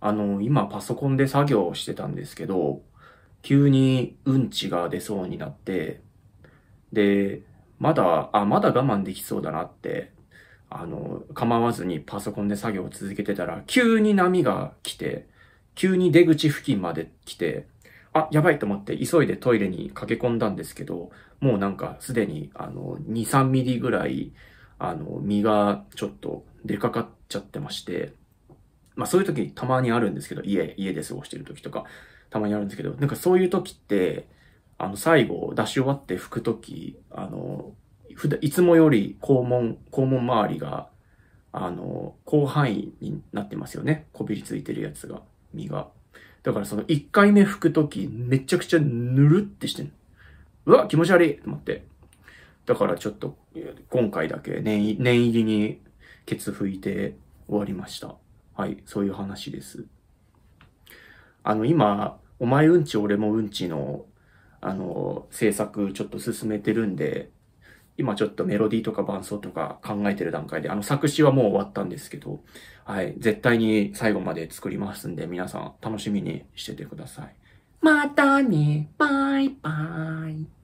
あの、今パソコンで作業してたんですけど、急にうんちが出そうになって、で、まだ、あ、まだ我慢できそうだなって、あの、構わずにパソコンで作業を続けてたら、急に波が来て、急に出口付近まで来て、あ、やばいと思って急いでトイレに駆け込んだんですけど、もうなんかすでに、あの、2、3ミリぐらい、あの、身がちょっと出かかっちゃってまして、まあそういう時たまにあるんですけど、家、家で過ごしてる時とか、たまにあるんですけど、なんかそういう時って、あの、最後、出し終わって拭く時、あの、普段、いつもより肛門、肛門周りが、あの、広範囲になってますよね。こびりついてるやつが、身が。だからその1回目拭く時、めちゃくちゃぬるってしてる。うわ、気持ち悪いと思って。だからちょっと、今回だけ念念入りにケツ拭いて終わりました。はい、そういう話です。あの、今、お前うんち、俺もうんちの、あの、制作ちょっと進めてるんで、今ちょっとメロディーとか伴奏とか考えてる段階で、あの作詞はもう終わったんですけど、はい、絶対に最後まで作りますんで、皆さん楽しみにしててください。またね、バイバイ。